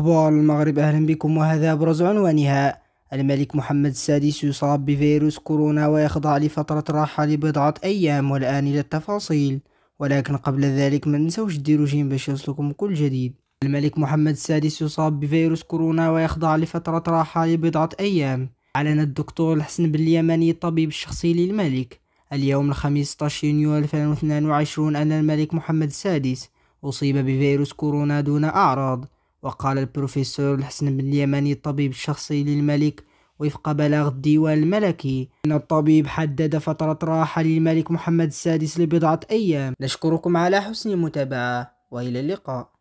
أخبار المغرب أهلا بكم وهذا أبرز عنوانها الملك محمد السادس يصاب بفيروس كورونا ويخضع لفترة راحة لبضعة أيام والآن إلى التفاصيل ولكن قبل ذلك ما ننسوش ديروا جيم باش يوصلكم كل جديد الملك محمد السادس يصاب بفيروس كورونا ويخضع لفترة راحة لبضعة أيام أعلن الدكتور الحسن بن اليماني الطبيب الشخصي للملك اليوم الخميس 16 يونيو 2022 أن الملك محمد السادس أصيب بفيروس كورونا دون أعراض وقال البروفيسور الحسن بن اليماني الطبيب الشخصي للملك وفق بلاغ الديوان الملكي إن الطبيب حدد فترة راحة للملك محمد السادس لبضعة أيام نشكركم على حسن المتابعة وإلى اللقاء